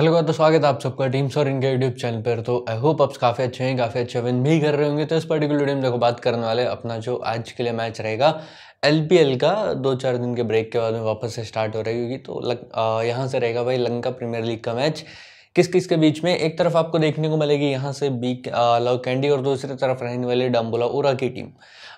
hello का तो स्वागत है आप सबका टीम्स और इनके यूट्यूब चैनल पर तो आई होप आप काफ़ी अच्छे हैं काफ़ी अच्छे विन भी कर रहे होंगे तो इस पर्टिकुलर टीम देखो बात करने वाले अपना जो आज के लिए मैच रहेगा एल का दो चार दिन के ब्रेक के बाद में वापस से स्टार्ट हो रही होगी तो लग यहाँ से रहेगा भाई लंका प्रीमियर लीग का मैच किस किस के बीच में एक तरफ आपको देखने को मिलेगी यहाँ से बी लव कैंडी और दूसरी तरफ रहने वाली डम्बुला उरा की टीम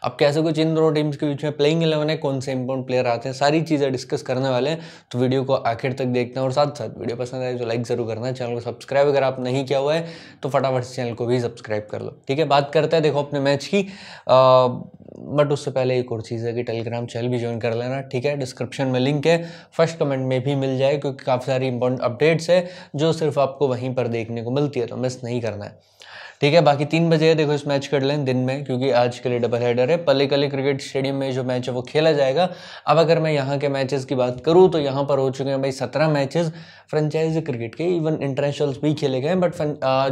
अब कैसे कुछ इन दोनों टीम्स के बीच में प्लेइंग इलेवन है कौन से इंपॉर्टेंट प्लेयर आते हैं सारी चीज़ें डिस्कस करने वाले हैं तो वीडियो को आखिर तक देखना और साथ साथ वीडियो पसंद आए तो लाइक ज़रूर करना चैनल को सब्सक्राइब अगर आप नहीं किया हुआ है तो फटाफट चैनल को भी सब्सक्राइब कर लो ठीक है बात करते हैं देखो अपने मैच की बट उससे पहले एक और चीज़ है कि टेलीग्राम चैनल भी ज्वाइन कर लेना ठीक है डिस्क्रिप्शन में लिंक है फर्स्ट कमेंट में भी मिल जाए क्योंकि काफ़ी सारी इंपॉर्टेंट अपडेट्स है जो सिर्फ आपको वहीं पर देखने को मिलती है तो मिस नहीं करना है ठीक है बाकी तीन बजे देखो इस मैच कर लें दिन में क्योंकि आज के लिए डबल हेडर है पल्लेकली क्रिकेट स्टेडियम में जो मैच है वो खेला जाएगा अब अगर मैं यहाँ के मैचेस की बात करूँ तो यहाँ पर हो चुके हैं भाई सत्रह मैचेस फ्रेंचाइजी क्रिकेट के इवन इंटरनेशनल्स भी खेले गए हैं बट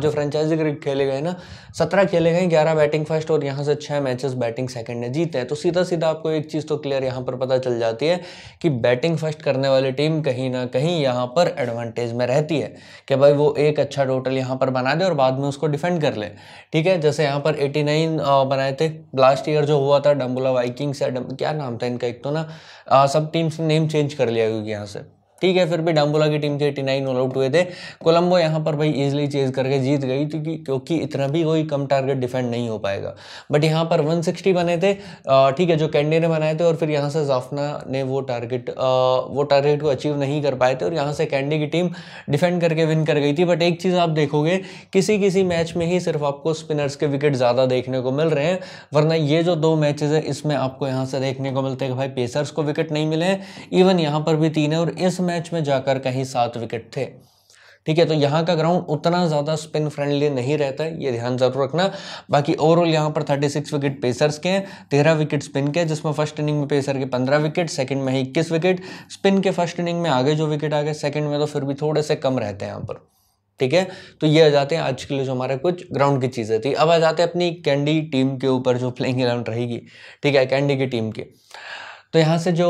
जो फ्रेंचाइजी क्रिकेट खेले गए ना सत्रह खेले गए ग्यारह बैटिंग फर्स्ट और यहाँ से छः मैचेस बैटिंग सेकंड ने जीते हैं तो सीधा सीधा आपको एक चीज़ तो क्लियर यहाँ पर पता चल जाती है कि बैटिंग फर्स्ट करने वाली टीम कहीं ना कहीं यहाँ पर एडवांटेज में रहती है कि भाई वो एक अच्छा टोटल यहाँ पर बना दे और बाद में उसको डिफेंड कर ले ठीक है जैसे यहाँ पर 89 बनाए थे लास्ट ईयर जो हुआ था डम्बुला वाइकिंग्स या डम, क्या नाम था इनका एक तो ना सब टीम्स ने नेम चेंज कर लिया क्योंकि यहाँ से ठीक है फिर भी डाम्बोला की टीम थी एटी नाइन ऑल आउट हुए थे कोलंबो यहाँ पर भाई इजिली चेज करके जीत गई क्योंकि क्योंकि इतना भी कोई कम टारगेट डिफेंड नहीं हो पाएगा बट यहाँ पर 160 बने थे ठीक है जो कैंडे ने बनाए थे और फिर यहाँ से जाफना ने वो टारगेट वो टारगेट को अचीव नहीं कर पाए थे और यहाँ से कैंडे की टीम डिफेंड करके विन कर गई थी बट एक चीज़ आप देखोगे किसी किसी मैच में ही सिर्फ आपको स्पिनर्स के विकेट ज़्यादा देखने को मिल रहे हैं वरना ये जो दो मैचेज है इसमें आपको यहाँ से देखने को मिलते हैं कि भाई पेसर्स को विकेट नहीं मिले हैं इवन यहाँ पर भी तीन है और इस मैच में जाकर कहीं सात विकेट थे ठीक है तो यहाँ का ग्राउंड उतना ज़्यादा स्पिन फ्रेंडली नहीं रहता है ये ध्यान जरूर रखना बाकी ओवरऑल यहाँ पर 36 विकेट पेसर्स के हैं तेरह विकेट स्पिन के जिसमें फर्स्ट इनिंग में पेसर के 15 विकेट सेकंड में ही इक्कीस विकेट स्पिन के फर्स्ट इनिंग में आगे जो विकेट आ गए सेकंड में तो फिर भी थोड़े से कम रहते हैं यहाँ पर ठीक है तो ये आ जाते हैं आज के लिए जो हमारे कुछ ग्राउंड की चीज़ें थी अब आ जाते हैं अपनी कैंडी टीम के ऊपर जो प्लेइंग इलेवन रहेगी ठीक है कैंडी की टीम के तो यहाँ से जो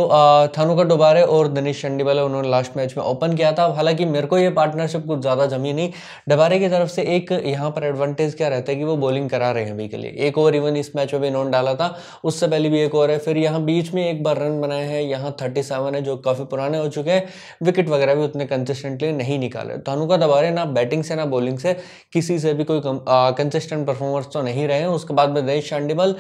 थानुका डोबारे और दिनेश चंडीवाले उन्होंने लास्ट मैच में ओपन किया था हालांकि मेरे को ये पार्टनरशिप कुछ ज़्यादा जमी नहीं डबारे की तरफ से एक यहाँ पर एडवांटेज क्या रहता है कि वो बॉलिंग करा रहे हैं अभी के लिए एक ओवर इवन इस मैच में भी इन्होंने डाला था उससे पहले भी एक ओवर है फिर यहाँ बीच में एक बार रन बनाए हैं यहाँ थर्टी सेवन है जो काफ़ी पुराने हो चुके हैं विकेट वगैरह भी उतने कंसिस्टेंटली नहीं निकाले थानुका डबारे ना बैटिंग से ना बॉलिंग से किसी से भी कोई कंसिस्टेंट परफॉर्मेंस तो नहीं रहे हैं उसके बाद में दिनेश चंडीवाल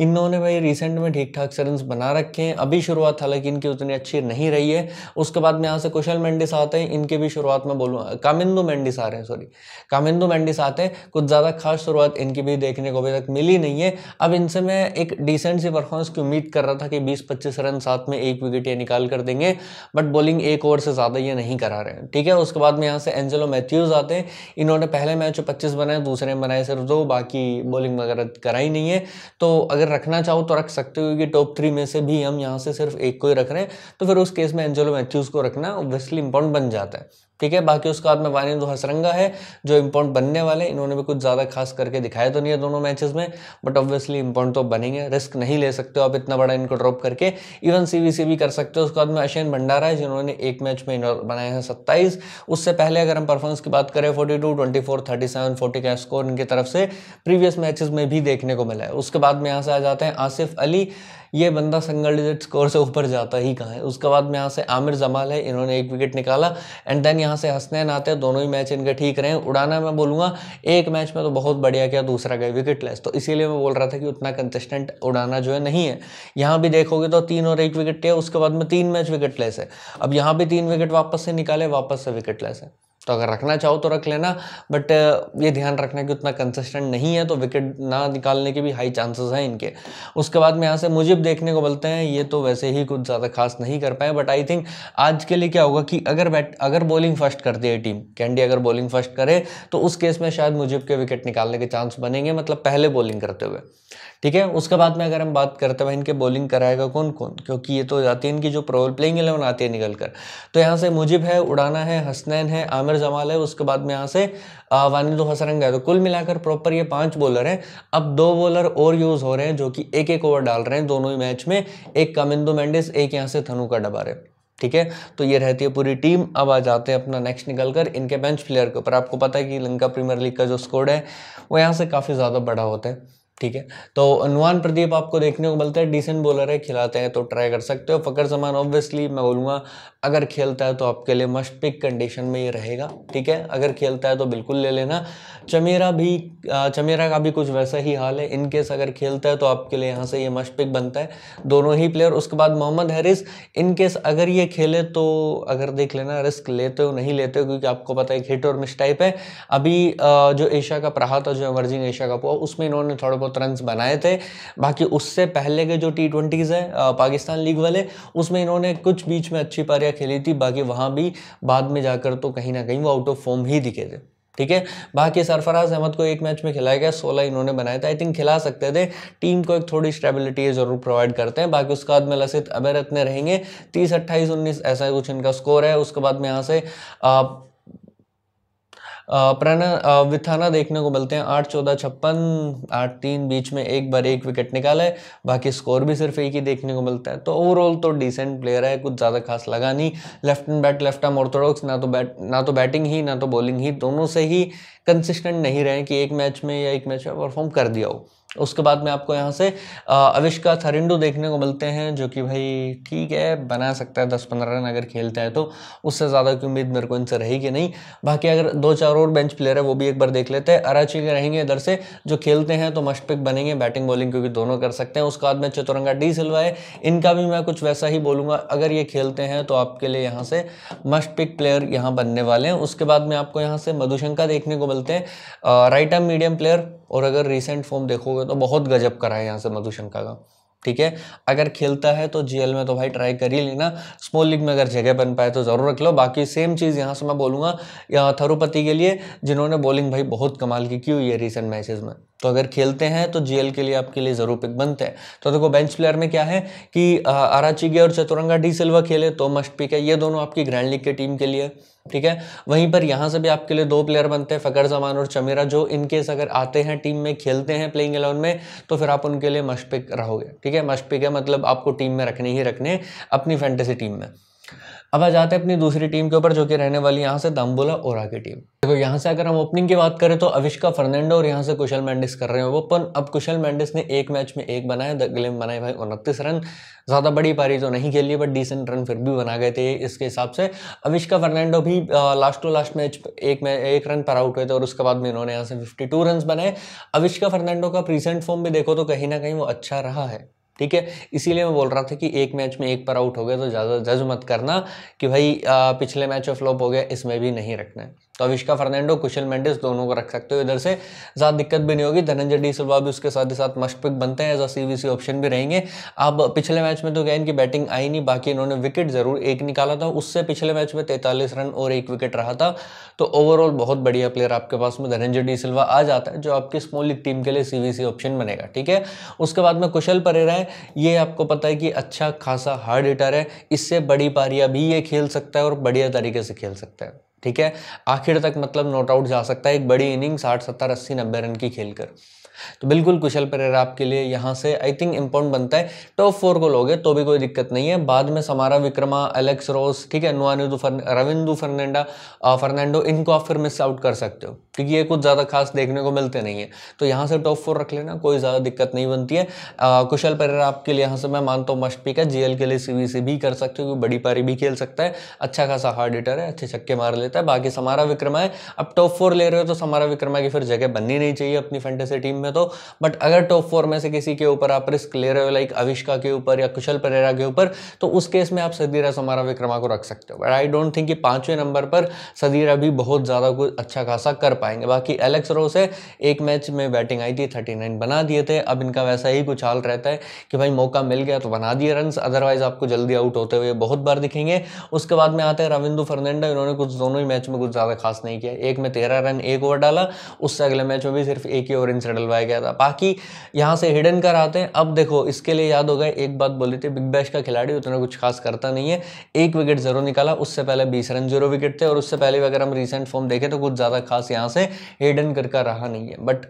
इन्होंने भाई रिसेंट में ठीक ठाक से रन बना रखे हैं अभी शुरुआत हालांकि इनकी उतनी अच्छी नहीं रही है उसके बाद में यहाँ से कुशल मेंडिस आते हैं इनके भी शुरुआत में बोलूँ कामिंदो मेंडिस आ रहे हैं सॉरी कामिंदो मेंडिस आते हैं कुछ ज़्यादा खास शुरुआत इनकी भी देखने को अभी तक मिली नहीं है अब इनसे मैं एक डिसेंट सी परफॉर्मेंस की उम्मीद कर रहा था कि बीस पच्चीस रन साथ में एक विकेट ये निकाल कर देंगे बट बॉलिंग एक ओवर से ज़्यादा ये नहीं करा रहे हैं ठीक है उसके बाद में यहाँ से एंजेलो मैथ्यूज़ आते हैं इन्होंने पहले मैच पच्चीस बनाए दूसरे में बनाए सिर्फ दो बाकी बॉलिंग वगैरह कराई नहीं है तो अगर अगर रखना चाहो तो रख सकते हो कि टॉप थ्री में से भी हम यहाँ से सिर्फ एक को ही रख रहे हैं तो फिर उस केस में एंजेलो मैथ्यूज को रखना ऑब्वियसली इंपॉर्टेंट बन जाता है ठीक है बाकी उसके बाद में दो हसरंगा है जो इम्पोर्ट बनने वाले इन्होंने भी कुछ ज़्यादा खास करके दिखाया तो नहीं है दोनों मैचेस में बट ऑब्वियसली इम्पोर्ट तो बनेंगे रिस्क नहीं ले सकते हो आप इतना बड़ा इनको ड्रॉप करके इवन सी भी कर सकते हो उसके बाद में अशैन भंडारा है जिन्होंने एक मैच में इन बनाए हैं सत्ताईस उससे पहले अगर हम परफॉर्मेंस की बात करें forty two twenty four thirty seven forty का स्कोर इनकी तरफ से प्रीवियस मैचेज में भी देखने को मिला है उसके बाद में यहाँ से आ जाते हैं आसिफ अली ये बंदा सिंगल डिजिट स्कोर से ऊपर जाता ही कहाँ है उसके बाद में यहाँ से आमिर जमाल है इन्होंने एक विकेट निकाला एंड देन यहाँ से आते हैं दोनों ही मैच इनके ठीक रहे उड़ाना मैं बोलूँगा एक मैच में तो बहुत बढ़िया किया दूसरा गया विकेट लेस तो इसीलिए मैं बोल रहा था कि उतना कंसिस्टेंट उड़ाना जो है नहीं है यहाँ भी देखोगे तो तीन और एक विकेट लिया उसके बाद में तीन मैच विकेट लेस है अब यहाँ भी तीन विकेट वापस से निकाले वापस से विकेट लेस है तो अगर रखना चाहो तो रख लेना बट ये ध्यान रखना कि उतना कंसिस्टेंट नहीं है तो विकेट ना निकालने के भी हाई चांसेस हैं इनके उसके बाद में यहाँ से मुजिब देखने को बोलते हैं ये तो वैसे ही कुछ ज़्यादा खास नहीं कर पाए बट आई थिंक आज के लिए क्या होगा कि अगर बैट अगर बॉलिंग फर्स्ट करती है टीम कैंडी अगर बॉलिंग फर्स्ट करे तो उस केस में शायद मुझे के विकेट निकालने के चांस बनेंगे मतलब पहले बॉलिंग करते हुए ठीक है उसके बाद में अगर हम बात करते हैं इनके बॉलिंग कराएगा कौन कौन क्योंकि ये तो जाती है इनकी जो प्रोल प्लेइंग इलेवन आती है निकल कर तो यहाँ से मुजिब है उड़ाना है हसनैन है आमिर जमाल है उसके बाद में यहाँ से वानिदो हसरंग है तो कुल मिलाकर प्रॉपर ये पांच बॉलर हैं अब दो बॉलर और यूज़ हो रहे हैं जो कि एक एक ओवर डाल रहे हैं दोनों ही मैच में एक कमिंदो मैंडिस एक यहाँ से थनू का डबा रहे ठीक है तो ये रहती है पूरी टीम अब आ जाते हैं अपना नेक्स्ट निकल कर इनके बेंच प्लेयर के ऊपर आपको पता है कि लंका प्रीमियर लीग का जो स्कोर है वो यहाँ से काफ़ी ज़्यादा बड़ा होता है ठीक है तो अनुमान प्रदीप आपको देखने को मिलता है डिसेंट बॉलर है खिलाते हैं तो ट्राई कर सकते हो फकर समान ऑब्वियसली मैं बोलूँगा अगर खेलता है तो आपके लिए मस्ट पिक कंडीशन में ये रहेगा ठीक है अगर खेलता है तो बिल्कुल ले लेना चमेरा भी चमेरा का भी कुछ वैसा ही हाल है इनकेस अगर खेलता है तो आपके लिए यहाँ से ये मस्ट पिक बनता है दोनों ही प्लेयर उसके बाद मोहम्मद हैरिस इनकेस अगर ये खेले तो अगर देख लेना रिस्क लेते हो नहीं लेते हो क्योंकि आपको पता है हिट और मिस टाइप है अभी जो एशिया कप रहा था जो एमर्जिंग एशिया कप हुआ उसमें इन्होंने थोड़े बहुत रन बनाए थे बाकी उससे पहले के जो टी ट्वेंटीज़ हैं पाकिस्तान लीग वाले उसमें इन्होंने कुछ बीच में अच्छी पारियाँ खेली थी बाकी वहाँ भी बाद में जाकर तो कहीं ना कहीं वो आउट ऑफ फॉर्म ही दिखे थे ठीक है बाकी सरफराज अहमद को एक मैच में खिलाया गया सोलह इन्होंने बनाया था आई थिंक खिला सकते थे टीम को एक थोड़ी स्टेबिलिटी जरूर प्रोवाइड करते हैं बाकी उसके बाद में लसित अबेरत ने रहेंगे तीस अट्ठाईस उन्नीस ऐसा कुछ इनका स्कोर है उसके बाद में यहाँ से आ, प्रण विथाना देखने को मिलते हैं आठ चौदह छप्पन आठ तीन बीच में एक बार एक विकेट निकाला है बाकी स्कोर भी सिर्फ एक ही देखने को मिलता है तो ओवरऑल तो डिसेंट प्लेयर है कुछ ज़्यादा खास लगा नहीं left and bat left arm orthodox ना तो बैट ना तो बैटिंग ही ना तो बॉलिंग ही दोनों से ही कंसिस्टेंट नहीं रहे कि एक मैच में या एक मैच में परफॉर्म कर दिया हो उसके बाद में आपको यहाँ से अविष्का थरिंडो देखने को मिलते हैं जो कि भाई ठीक है बना सकता है दस पंद्रह रन अगर खेलता है तो उससे ज़्यादा की उम्मीद मेरे को इनसे रहेगी नहीं बाकी अगर दो चार और बेंच प्लेयर है वो भी एक बार देख लेते हैं अराची के रहेंगे इधर से जो खेलते हैं तो मस्ट पिक बनेंगे बैटिंग बॉलिंग क्योंकि दोनों कर सकते हैं उसके बाद में चतुरंगा डी सिलवाए इनका भी मैं कुछ वैसा ही बोलूँगा अगर ये खेलते हैं तो आपके लिए यहाँ से मस्ट पिक प्लेयर यहाँ बनने वाले हैं उसके बाद में आपको यहाँ से मधुशंका देखने को मिलते हैं राइट आर्म मीडियम प्लेयर और अगर रिसेंट फॉर्म देखोगे तो बहुत गजब करा है यहाँ से मधुशंका का ठीक है अगर खेलता है तो जीएल में तो भाई ट्राई कर ही लेना स्मॉल लीग में अगर जगह बन पाए तो ज़रूर रख लो बाकी सेम चीज़ यहाँ से मैं बोलूँगा यहाँ थरुपति के लिए जिन्होंने बॉलिंग भाई बहुत कमाल की की हुई है रिसेंट मैचेस में तो अगर खेलते हैं तो जीएल के लिए आपके लिए ज़रूर पिक बनते हैं तो देखो बेंच प्लेयर में क्या है कि आराचिगे और चतुरंगा डी सिल्वा खेले तो मस्ट पिक है ये दोनों आपकी ग्रैंड लीग के टीम के लिए ठीक है वहीं पर यहाँ से भी आपके लिए दो प्लेयर बनते हैं फ़कर जमान और चमेरा जो इनकेस अगर आते हैं टीम में खेलते हैं प्लेइंग एलेवन में तो फिर आप उनके लिए मशपिक रहोगे ठीक है मशपिक है मतलब आपको टीम में रखने ही रखने अपनी फैंटेसी टीम में अब आ जाते हैं अपनी दूसरी टीम के ऊपर जो कि रहने वाली यहाँ से दम्बोला ओरा की टीम देखो यहाँ से अगर हम ओपनिंग की बात करें तो अविष्का फर्नैंडो और यहाँ से कुशल मैंडिस कर रहे हैं पर अब कुशल मैंडिस ने एक मैच में एक बनाया द में बनाए भाई उनतीस रन ज़्यादा बड़ी पारी तो नहीं खेली बट डिसेंट रन फिर भी बना गए थे इसके हिसाब से अविष्का फर्नैंडो भी लास्ट टू लास्ट मैच एक मैच एक रन पर आउट हुए थे और उसके बाद में इन्होंने यहाँ से फिफ्टी टू रन बनाए अविष्का फर्नैंडो का प्रीसेंट फॉर्म भी देखो तो कहीं ना कहीं वो अच्छा रहा है ठीक है इसीलिए मैं बोल रहा था कि एक मैच में एक पर आउट हो गया तो ज़्यादा जज मत करना कि भाई आ, पिछले मैच में फ्लॉप हो गया इसमें भी नहीं रखना है तो अविष्का फर्नांडो कुशल मेंडिस दोनों को रख सकते हो इधर से ज़्यादा दिक्कत भी नहीं होगी धनंजय डी सिल्वा भी उसके साथ ही साथ मस्ट पिक बनते हैं एज अ सीवीसी ऑप्शन भी रहेंगे अब पिछले मैच में तो क्या इनकी बैटिंग आई नहीं बाकी इन्होंने विकेट ज़रूर एक निकाला था उससे पिछले मैच में तैंतालीस रन और एक विकेट रहा था तो ओवरऑल बहुत बढ़िया प्लेयर आपके पास में धनंजय डी सिल्वा आ जाता है जो आपकी स्मॉल टीम के लिए सी ऑप्शन बनेगा ठीक है उसके बाद में कुशल परेरा है ये आपको पता है कि अच्छा खासा हार्ड हिटर है इससे बड़ी पारियाँ भी ये खेल सकता है और बढ़िया तरीके से खेल सकता है ठीक है आखिर तक मतलब नॉट आउट जा सकता है एक बड़ी इनिंग साठ सत्तर अस्सी नब्बे रन की खेलकर तो बिल्कुल कुशल परेरा आपके लिए यहाँ से आई थिंक इम्पोर्टेंट बनता है टॉप फोर को लोगे तो भी कोई दिक्कत नहीं है बाद में समारा विक्रमा एलेक्स रोस ठीक है नुआनिदू फर्न रविंदू फर्नेंडा फर्नैंडो इनको आप फिर मिस आउट कर सकते हो क्योंकि ये कुछ ज़्यादा खास देखने को मिलते नहीं है तो यहाँ से टॉप फोर रख लेना कोई ज़्यादा दिक्कत नहीं बनती है कुशल परेरा आपके लिए यहाँ से मैं मानता हूँ मस्ट पिक है जीएल के लिए से भी कर सकते हो क्योंकि बड़ी पारी भी खेल सकता है अच्छा खासा हार्ड हिटर है अच्छे छक्के मार लेता है बाकी समारा विक्रमा है अब टॉप फोर ले रहे हो तो समारा विक्रमा की फिर जगह बननी नहीं चाहिए अपनी फेंटेसी टीम में तो बट अगर टॉप फोर में से किसी के ऊपर आप रिस्क ले रहे हो लाइक अविष्का के ऊपर या कुशल परेरा के ऊपर तो उस केस में आप सदीरा समारा विक्रमा को रख सकते हो बट आई डोंट थिंक कि पाँचवें नंबर पर सदीरा भी बहुत ज़्यादा कुछ अच्छा खासा कर पाएंगे बाकी एलेक्स रोस है एक मैच में बैटिंग आई थी थर्टी नाइन बना दिए थे अब इनका वैसा ही कुछ हाल रहता है कि भाई मौका मिल गया तो बना दिए रन अदरवाइज आपको जल्दी आउट होते हुए बहुत बार दिखेंगे उसके बाद में आते हैं रविंदू फर्नैंडा इन्होंने कुछ दोनों ही मैच में कुछ ज़्यादा खास नहीं किया एक में तेरह रन एक ओवर डाला उससे अगले मैच में भी सिर्फ एक ही ओवर इनसे डलवाया गया था बाकी यहाँ से हिडन कर आते हैं अब देखो इसके लिए याद होगा एक बात बोली थी बिग बैश का खिलाड़ी उतना कुछ खास करता नहीं है एक विकेट जरूर निकाला उससे पहले बीस रन जीरो विकेट थे और उससे पहले भी अगर हम रिसेंट फॉर्म देखें तो कुछ ज़्यादा खास यहाँ से हिडन कर का रहा नहीं है but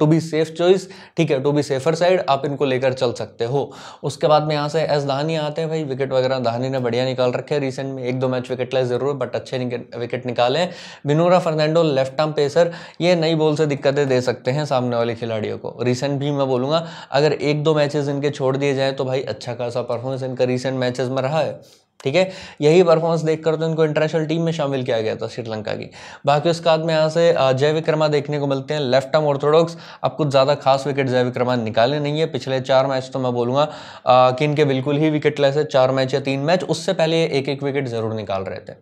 to be safe choice ठीक है टू बी सेफर साइड आप इनको लेकर चल सकते हो उसके बाद में यहाँ से एस धानी आते हैं भाई विकेट वगैरह धानी ने बढ़िया निकाल रखे हैं रिसेंट में एक दो मैच विकेट विकेटलेस जरूर बट अच्छे विकेट निकाले Binura Fernando left arm pacer ये नई बॉल से दिक्कतें दे सकते हैं सामने वाले खिलाड़ियों को रिसेंट भी मैं बोलूँगा अगर एक दो मैचेस इनके छोड़ दिए जाएँ तो भाई अच्छा खासा परफॉर्मेंस इनका रिसेंट मैचेस में रहा है ठीक है यही परफॉर्मेंस देखकर तो इनको इंटरनेशनल टीम में शामिल किया गया था श्रीलंका की बाकी उसके बाद में यहाँ से जय विक्रमा देखने को मिलते हैं लेफ्ट आर्म ऑर्थोडॉक्स अब कुछ ज़्यादा खास विकेट जय विक्रमा निकाले नहीं है पिछले चार मैच तो मैं बोलूँगा कि इनके बिल्कुल ही विकेट लेस है चार मैच या तीन मैच उससे पहले एक एक विकेट ज़रूर निकाल रहे थे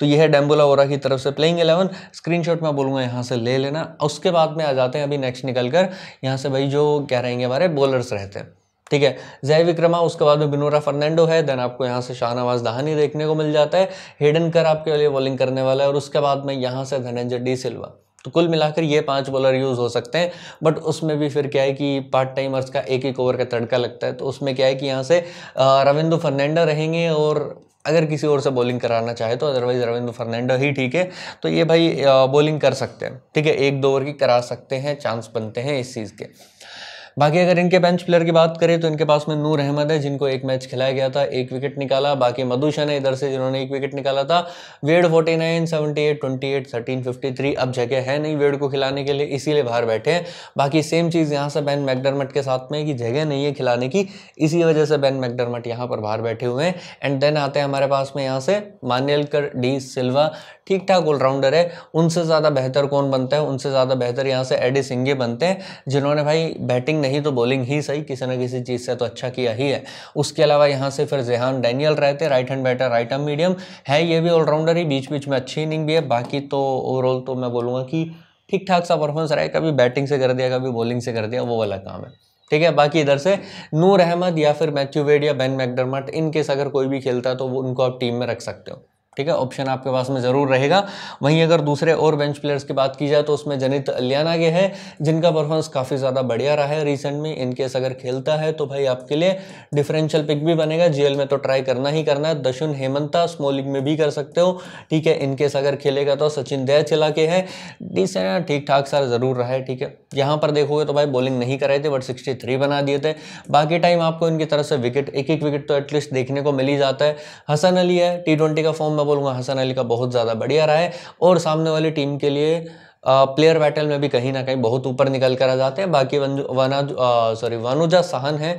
तो यह है डेम्बोला ओरा की तरफ से प्लेइंग इलेवन शॉट मैं बोलूँगा यहाँ से ले लेना उसके बाद में आ जाते हैं अभी नेक्स्ट निकल कर यहाँ से भाई जो रहे रहेंगे हमारे बॉलर्स रहते हैं ठीक है जय विक्रमा उसके बाद में बिनोरा फर्नैंडो है देन आपको यहाँ से शाहनवाज दहानी देखने को मिल जाता है हेडन कर आपके लिए बॉलिंग करने वाला है और उसके बाद में यहाँ से धनंजय डी सिल्वा तो कुल मिलाकर ये पांच बॉलर यूज़ हो सकते हैं बट उसमें भी फिर क्या है कि पार्ट टाइमर्स का एक एक ओवर का तड़का लगता है तो उसमें क्या है कि यहाँ से रविंद्र फर्नैंडा रहेंगे और अगर किसी और से बॉलिंग कराना चाहे तो अदरवाइज रविंद्र फर्नैंडो ही ठीक है तो ये भाई बॉलिंग कर सकते हैं ठीक है एक दो ओवर की करा सकते हैं चांस बनते हैं इस चीज़ के बाकी अगर इनके बेंच प्लेयर की बात करें तो इनके पास में नूर अहमद है जिनको एक मैच खिलाया गया था एक विकेट निकाला बाकी मधुशन है इधर से जिन्होंने एक विकेट निकाला था Wade forty nine seventy eight twenty eight thirteen fifty three अब जगह है नहीं वेड को खिलाने के लिए इसीलिए बाहर बैठे हैं बाकी सेम चीज़ यहाँ से बैन मैकडरमट के साथ में कि जगह नहीं है खिलाने की इसी वजह से बैन मैकडरमट यहाँ पर बाहर बैठे हुए हैं एंड देन आते हैं हमारे पास में यहाँ से मान्यलकर डी सिल्वा ठीक ठाक ऑलराउंडर है उनसे ज़्यादा बेहतर कौन बनता है उनसे ज़्यादा बेहतर यहाँ से एडी सिंगे बनते हैं जिन्होंने भाई बैटिंग नहीं तो बॉलिंग ही सही किसी ना किसी चीज़ से तो अच्छा किया ही है उसके अलावा यहाँ से फिर जेहान डैनियल रहते right hand batter right arm medium है ये भी ऑलराउंडर ही बीच बीच में अच्छी इनिंग भी है बाकी तो ओवरऑल तो मैं बोलूँगा कि ठीक ठाक सा परफॉर्मेंस रहा है कभी बैटिंग से कर दिया कभी बॉलिंग से कर दिया वो वाला काम है ठीक है बाकी इधर से नूर अहमद या फिर मैथ्यू वेड या बेन मैकडरमट इन केस अगर कोई भी खेलता है तो वो उनको आप टीम में रख सकते हो ठीक है ऑप्शन आपके पास में ज़रूर रहेगा वहीं अगर दूसरे और बेंच प्लेयर्स की बात की जाए तो उसमें जनित अलियाना के हैं जिनका परफॉर्मेंस काफ़ी ज़्यादा बढ़िया रहा है रिसेंट में इनकेस अगर खेलता है तो भाई आपके लिए डिफरेंशियल पिक भी बनेगा जीएल में तो ट्राई करना ही करना है दशुन हेमंता स्मोलिंग में भी कर सकते हो ठीक है इनकेस अगर खेलेगा तो सचिन दया चला के है डिसेंट ठीक ठाक सर ज़रूर रहा है ठीक है यहाँ पर देखोगे तो भाई बॉलिंग नहीं कराए थे बट सिक्सटी बना दिए थे बाकी टाइम आपको इनकी तरफ से विकेट एक एक विकेट तो एटलीस्ट देखने को मिल ही जाता है हसन अली है टी का फॉर्म मैं बोलूँगा हसन अली का बहुत ज़्यादा बढ़िया रहा है और सामने वाली टीम के लिए प्लेयर बैटल में भी कहीं ना कहीं बहुत ऊपर निकल कर आ जाते हैं बाकी वना सॉरी वनुजा सहन है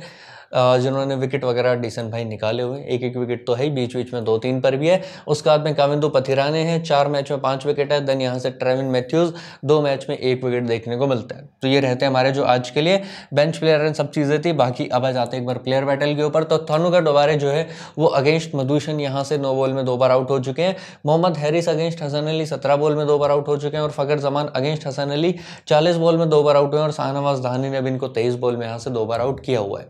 जिन्होंने विकेट वगैरह डिसन भाई निकाले हुए एक एक विकेट तो है ही बीच बीच में दो तीन पर भी है उसके बाद में काविंदू पथिराने हैं चार मैच में पाँच विकेट है देन यहाँ से ट्रेविन मैथ्यूज़ दो मैच में एक विकेट देखने को मिलता है तो ये रहते हैं हमारे जो आज के लिए बेंच प्लेयर एंड सब चीज़ें थी बाकी अब आ जाते हैं एक बार प्लेयर बैटल के ऊपर तो थानूगर दोबारे जो है वो अगेंस्ट मधुशन यहाँ से नौ बॉल में दो बार आउट हो चुके हैं मोहम्मद हैरिस अगेंस्ट हसन अली सत्रह बॉल में दो बार आउट हो चुके हैं और फकर जमान अगेंस्ट हसन अली चालीस बॉल में दो बार आउट हुए हैं और शाहनवाज धानी ने भी इनको तेईस बॉल में यहाँ से दो बार आउट किया हुआ है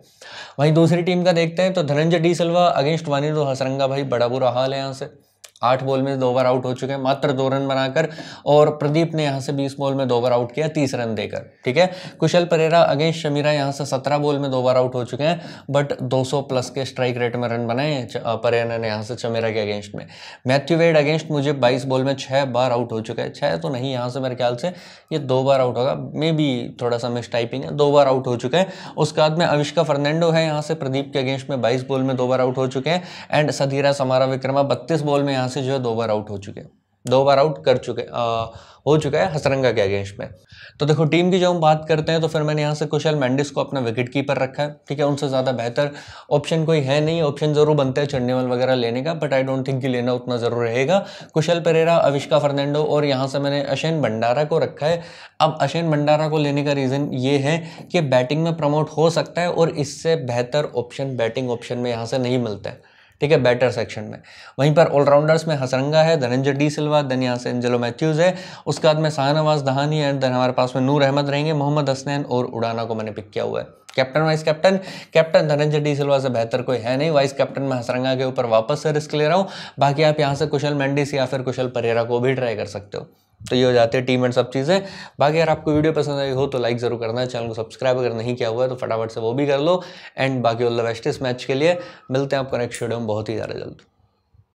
वहीं दूसरी टीम का देखते हैं तो धनंजय डी सिल्वा अगेंस्ट तो हसरंगा भाई बड़ा बुरा हाल है यहाँ से आठ बॉल में दो बार आउट हो चुके हैं मात्र दो रन बनाकर और प्रदीप ने यहाँ से बीस बॉल में दो बार आउट किया तीस रन देकर ठीक है कुशल परेरा अगेंस्ट शमीरा यहाँ से सत्रह बॉल में दो बार आउट हो चुके हैं बट 200 प्लस के स्ट्राइक रेट में रन बनाए परेरा ने यहाँ से शमीरा के अगेंस्ट में मैथ्यू वेड अगेंस्ट मुझे बाईस बॉल में छः बार आउट हो चुका है छः तो नहीं यहाँ से मेरे ख्याल से ये दो बार आउट होगा मे बी थोड़ा सा मिस टाइपिंग है दो बार आउट हो चुके हैं उसके बाद में अविष्का फर्नैंडो है यहाँ से प्रदीप के अगेंस्ट में बाईस बॉल में दो बार आउट हो चुके हैं एंड सधीरा समारा विक्रमा बत्तीस बॉल में यहाँ यहाँ से जो है दो बार आउट हो चुके हैं दो बार आउट कर चुके आ, हो चुका है हसरंगा के अगेंस्ट में तो देखो टीम की जब हम बात करते हैं तो फिर मैंने यहाँ से कुशल मैंडिस को अपना विकेट कीपर रखा है ठीक है उनसे ज़्यादा बेहतर ऑप्शन कोई है नहीं ऑप्शन ज़रूर बनता है चंडीवाल वगैरह लेने का बट आई डोंट थिंक कि लेना उतना ज़रूर रहेगा कुशल परेरा अविष्का फर्नैंडो और यहाँ से मैंने अशैन भंडारा को रखा है अब अशैन भंडारा को लेने का रीज़न ये है कि बैटिंग में प्रमोट हो सकता है और इससे बेहतर ऑप्शन बैटिंग ऑप्शन में यहाँ से नहीं मिलता है ठीक है बैटर सेक्शन में वहीं पर ऑलराउंडर्स में हसरंगा है धनंजय डी सिल्वा देन यहाँ से एंजलो मैथ्यूज़ है उसके बाद में शाहनवाज दहानी एंड देन हमारे पास में नूर अहमद रहेंगे मोहम्मद हसनैन और उड़ाना को मैंने पिक किया हुआ है captain vice captain captain Dhananjaya de Silva से बेहतर कोई है नहीं वाइस कैप्टन में हसरंगा के ऊपर वापस से रिस्क ले रहा हूँ बाकी आप यहाँ से कुशल मैंडिस या फिर कुशल परेरा को भी ट्राई कर सकते हो तो ये हो जाते हैं टीम एंड सब चीज़ें बाकी अगर आपको वीडियो पसंद आई हो तो लाइक ज़रूर करना है चैनल को सब्सक्राइब अगर नहीं किया हुआ है तो फटाफट से वो भी कर लो एंड बाकी ऑल द बेस्ट इस मैच के लिए मिलते हैं आपको नेक्स्ट वीडियो में बहुत ही ज़्यादा जल्द